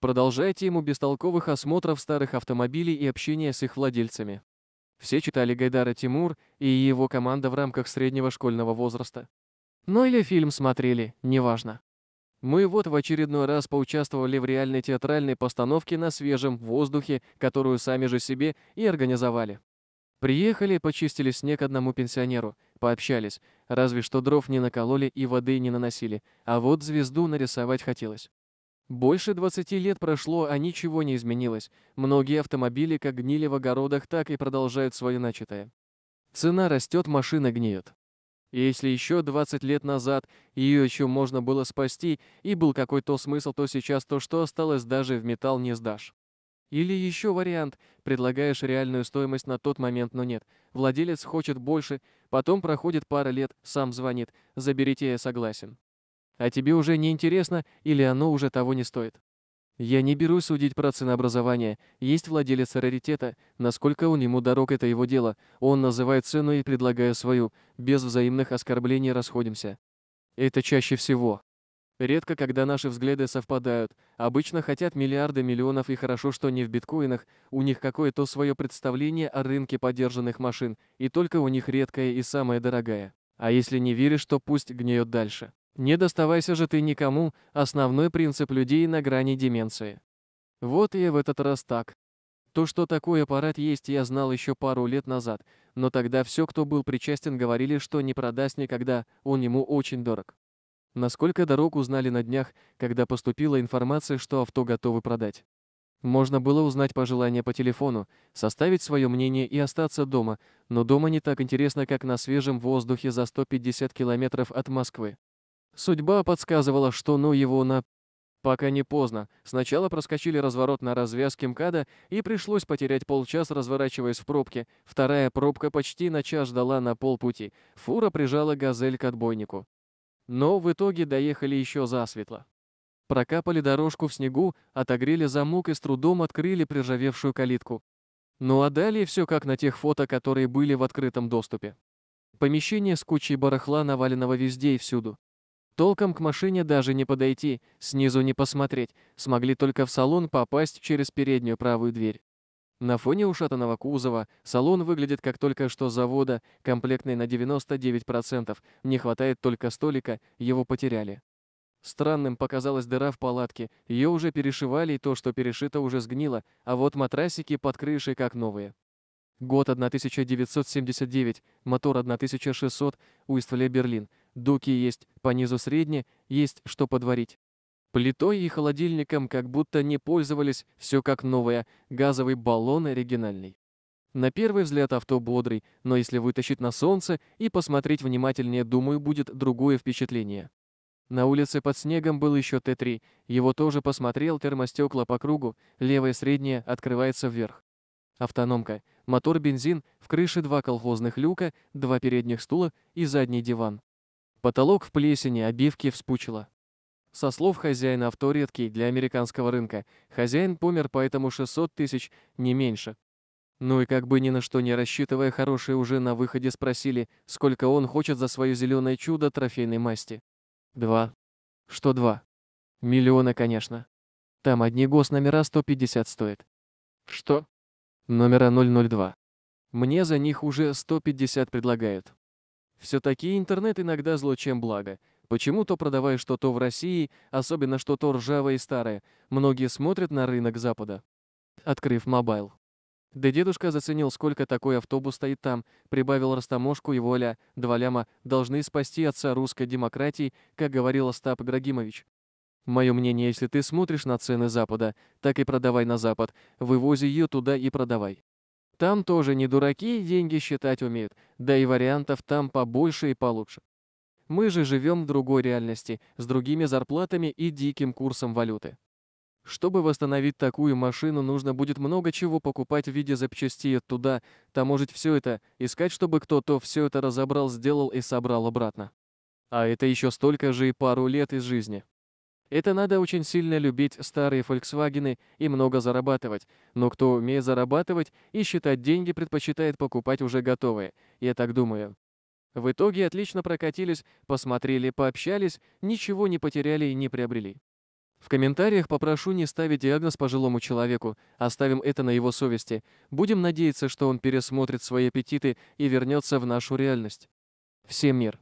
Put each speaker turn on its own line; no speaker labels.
Продолжайте ему бестолковых осмотров старых автомобилей и общения с их владельцами. Все читали Гайдара Тимур и его команда в рамках среднего школьного возраста. Ну или фильм смотрели, неважно. Мы вот в очередной раз поучаствовали в реальной театральной постановке на свежем воздухе, которую сами же себе и организовали. Приехали, почистили снег одному пенсионеру, пообщались, разве что дров не накололи и воды не наносили, а вот звезду нарисовать хотелось. Больше 20 лет прошло, а ничего не изменилось. Многие автомобили как гнили в огородах, так и продолжают свое начатое. Цена растет, машина гниет. если еще 20 лет назад ее еще можно было спасти, и был какой-то смысл, то сейчас то, что осталось, даже в металл не сдашь. Или еще вариант, предлагаешь реальную стоимость на тот момент, но нет. Владелец хочет больше, потом проходит пара лет, сам звонит, заберите, я согласен а тебе уже не интересно или оно уже того не стоит. Я не берусь судить про ценообразование. Есть владелец раритета. Насколько он ему дорог, это его дело. Он называет цену и предлагаю свою. Без взаимных оскорблений расходимся. Это чаще всего. Редко, когда наши взгляды совпадают. Обычно хотят миллиарды миллионов, и хорошо, что не в биткоинах. У них какое-то свое представление о рынке подержанных машин, и только у них редкая и самая дорогая. А если не веришь, то пусть гниет дальше. Не доставайся же ты никому, основной принцип людей на грани деменции. Вот и в этот раз так. То, что такой аппарат есть, я знал еще пару лет назад, но тогда все, кто был причастен, говорили, что не продаст никогда, он ему очень дорог. Насколько дорог узнали на днях, когда поступила информация, что авто готовы продать. Можно было узнать пожелания по телефону, составить свое мнение и остаться дома, но дома не так интересно, как на свежем воздухе за 150 километров от Москвы. Судьба подсказывала, что ну его на... Пока не поздно. Сначала проскочили разворот на развязке МКАДа, и пришлось потерять полчаса, разворачиваясь в пробке. Вторая пробка почти на час ждала на полпути. Фура прижала «Газель» к отбойнику. Но в итоге доехали еще засветло. Прокапали дорожку в снегу, отогрели замок и с трудом открыли приржавевшую калитку. Ну а далее все как на тех фото, которые были в открытом доступе. Помещение с кучей барахла, наваленного везде и всюду. Толком к машине даже не подойти, снизу не посмотреть, смогли только в салон попасть через переднюю правую дверь. На фоне ушатанного кузова салон выглядит как только что завода, комплектный на 99%, не хватает только столика, его потеряли. Странным показалась дыра в палатке, ее уже перешивали и то, что перешито, уже сгнило, а вот матрасики под крышей как новые. Год 1979, мотор 1600, Уиствле, Берлин. Дуки есть, по низу средне, есть что подварить. Плитой и холодильником как будто не пользовались, все как новое, газовый баллон оригинальный. На первый взгляд авто бодрый, но если вытащить на солнце и посмотреть внимательнее, думаю, будет другое впечатление. На улице под снегом был еще Т-3, его тоже посмотрел термостекла по кругу, левое среднее открывается вверх. Автономка, мотор бензин, в крыше два колхозных люка, два передних стула и задний диван. Потолок в плесени, обивки вспучило. Со слов хозяина авто редкий для американского рынка. Хозяин помер, поэтому 600 тысяч, не меньше. Ну и как бы ни на что не рассчитывая, хорошие уже на выходе спросили, сколько он хочет за свое зеленое чудо трофейной масти. Два. Что два? Миллиона, конечно. Там одни госномера 150 стоят. Что? Номера 002. Мне за них уже 150 предлагают. Все-таки интернет иногда зло, чем благо. Почему-то продавая что-то в России, особенно что-то ржавое и старое, многие смотрят на рынок Запада. Открыв мобайл. Да дедушка заценил, сколько такой автобус стоит там, прибавил растаможку и воля, два ляма, должны спасти отца русской демократии, как говорил Остап Ибрагимович. Мое мнение, если ты смотришь на цены Запада, так и продавай на Запад, вывози ее туда и продавай. Там тоже не дураки и деньги считать умеют, да и вариантов там побольше и получше. Мы же живем в другой реальности, с другими зарплатами и диким курсом валюты. Чтобы восстановить такую машину, нужно будет много чего покупать в виде запчастей оттуда, таможить все это, искать, чтобы кто-то все это разобрал, сделал и собрал обратно. А это еще столько же и пару лет из жизни. Это надо очень сильно любить старые Volkswagen и много зарабатывать, но кто умеет зарабатывать и считать деньги, предпочитает покупать уже готовые, я так думаю. В итоге отлично прокатились, посмотрели, пообщались, ничего не потеряли и не приобрели. В комментариях попрошу не ставить диагноз пожилому человеку, оставим это на его совести. Будем надеяться, что он пересмотрит свои аппетиты и вернется в нашу реальность. Всем мир!